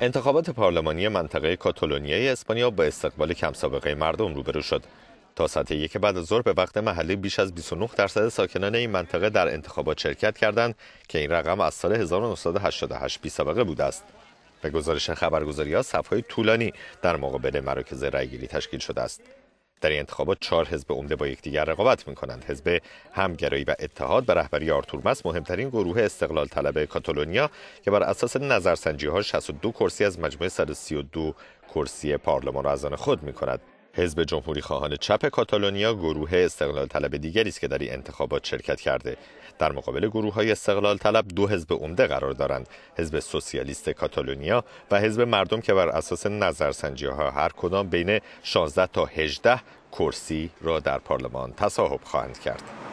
انتخابات پارلمانی منطقه کاتالونیای اسپانیا با استقبال کم سابقه مردم روبرو شد. تا ساعت یک بعد از ظهر به وقت محلی بیش از 29 درصد ساکنان این منطقه در انتخابات شرکت کردند که این رقم از سال 1988 بی سابقه بوده است. به گزارش خبرگزاری ها صفهای طولانی در مقابل مراکز رأیگیری تشکیل شده است. در این انتخابات چهار حزب عمده با یکدیگر رقابت میکنند حزب همگرایی و اتحاد به رهبری آرتور مس مهمترین گروه استقلال طلب کاتالونیا که بر اساس نظرسنجی ها 62 کرسی از مجموع 132 کرسی پارلمان را از آن خود می حزب جمهوری خواهان چپ کاتالونیا گروه استقلال طلب دیگری است که در این انتخابات شرکت کرده در مقابل گروه های استقلال طلب دو حزب عمده قرار دارند حزب سوسیالیست کاتالونیا و حزب مردم که بر اساس نظرسنجی ها هر کدام بین 16 تا 18 کرسی را در پارلمان تصاحب خواهند کرد